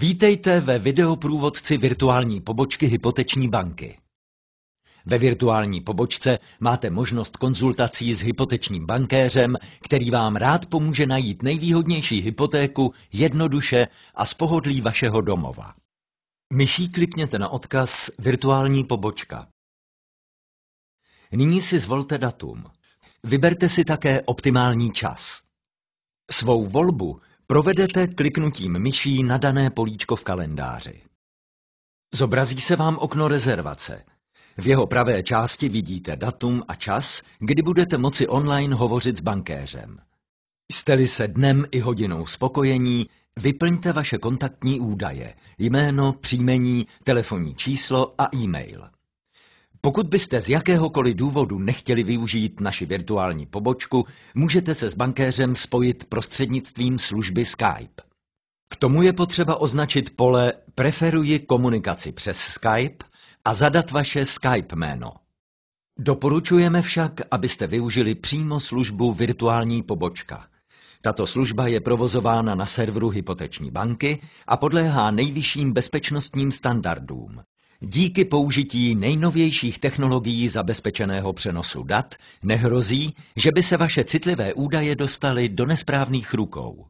Vítejte ve videoprůvodci virtuální pobočky hypoteční banky. Ve virtuální pobočce máte možnost konzultací s hypotečním bankéřem, který vám rád pomůže najít nejvýhodnější hypotéku jednoduše a z pohodlí vašeho domova. Myší klikněte na odkaz Virtuální pobočka. Nyní si zvolte datum. Vyberte si také optimální čas. Svou volbu provedete kliknutím myší na dané políčko v kalendáři. Zobrazí se vám okno rezervace. V jeho pravé části vidíte datum a čas, kdy budete moci online hovořit s bankéřem. Jste-li se dnem i hodinou spokojení, vyplňte vaše kontaktní údaje, jméno, příjmení, telefonní číslo a e-mail. Pokud byste z jakéhokoliv důvodu nechtěli využít naši virtuální pobočku, můžete se s bankéřem spojit prostřednictvím služby Skype. K tomu je potřeba označit pole Preferuji komunikaci přes Skype a zadat vaše Skype jméno. Doporučujeme však, abyste využili přímo službu virtuální pobočka. Tato služba je provozována na serveru hypoteční banky a podléhá nejvyšším bezpečnostním standardům. Díky použití nejnovějších technologií zabezpečeného přenosu dat nehrozí, že by se vaše citlivé údaje dostaly do nesprávných rukou.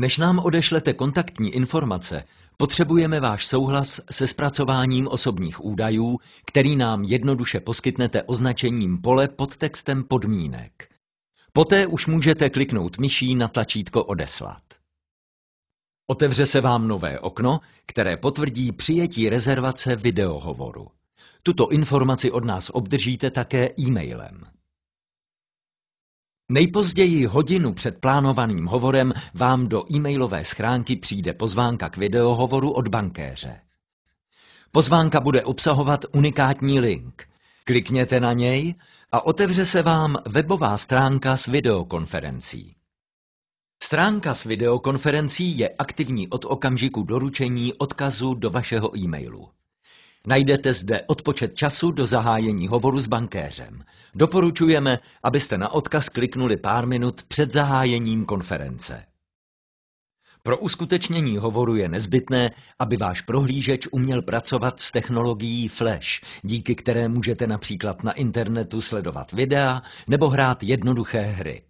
Než nám odešlete kontaktní informace, potřebujeme váš souhlas se zpracováním osobních údajů, který nám jednoduše poskytnete označením pole pod textem podmínek. Poté už můžete kliknout myší na tlačítko odeslat. Otevře se vám nové okno, které potvrdí přijetí rezervace videohovoru. Tuto informaci od nás obdržíte také e-mailem. Nejpozději hodinu před plánovaným hovorem vám do e-mailové schránky přijde pozvánka k videohovoru od bankéře. Pozvánka bude obsahovat unikátní link. Klikněte na něj a otevře se vám webová stránka s videokonferencí. Stránka s videokonferencí je aktivní od okamžiku doručení odkazu do vašeho e-mailu. Najdete zde odpočet času do zahájení hovoru s bankéřem. Doporučujeme, abyste na odkaz kliknuli pár minut před zahájením konference. Pro uskutečnění hovoru je nezbytné, aby váš prohlížeč uměl pracovat s technologií Flash, díky které můžete například na internetu sledovat videa nebo hrát jednoduché hry.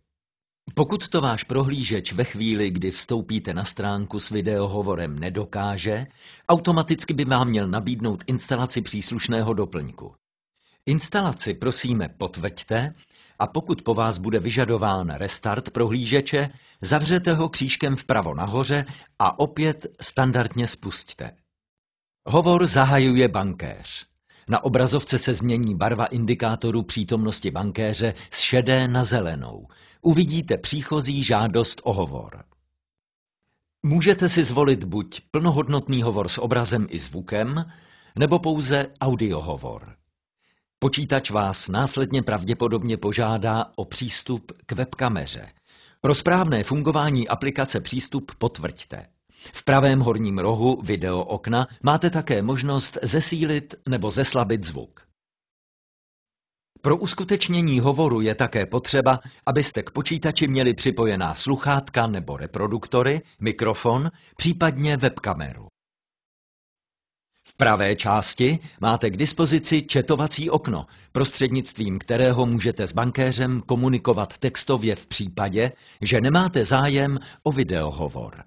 Pokud to váš prohlížeč ve chvíli, kdy vstoupíte na stránku s videohovorem nedokáže, automaticky by vám měl nabídnout instalaci příslušného doplňku. Instalaci prosíme potvrďte a pokud po vás bude vyžadován restart prohlížeče, zavřete ho křížkem vpravo nahoře a opět standardně spustíte. Hovor zahajuje bankéř. Na obrazovce se změní barva indikátoru přítomnosti bankéře z šedé na zelenou. Uvidíte příchozí žádost o hovor. Můžete si zvolit buď plnohodnotný hovor s obrazem i zvukem, nebo pouze audiohovor. Počítač vás následně pravděpodobně požádá o přístup k webkameře. Pro správné fungování aplikace přístup potvrďte. V pravém horním rohu video okna máte také možnost zesílit nebo zeslabit zvuk. Pro uskutečnění hovoru je také potřeba, abyste k počítači měli připojená sluchátka nebo reproduktory, mikrofon, případně webkameru. V pravé části máte k dispozici četovací okno, prostřednictvím kterého můžete s bankéřem komunikovat textově v případě, že nemáte zájem o videohovor.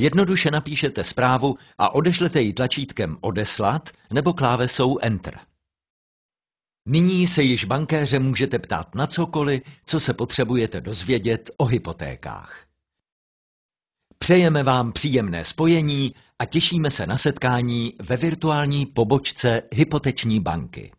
Jednoduše napíšete zprávu a odešlete ji tlačítkem Odeslat nebo klávesou Enter. Nyní se již bankéře můžete ptát na cokoliv, co se potřebujete dozvědět o hypotékách. Přejeme vám příjemné spojení a těšíme se na setkání ve virtuální pobočce Hypoteční banky.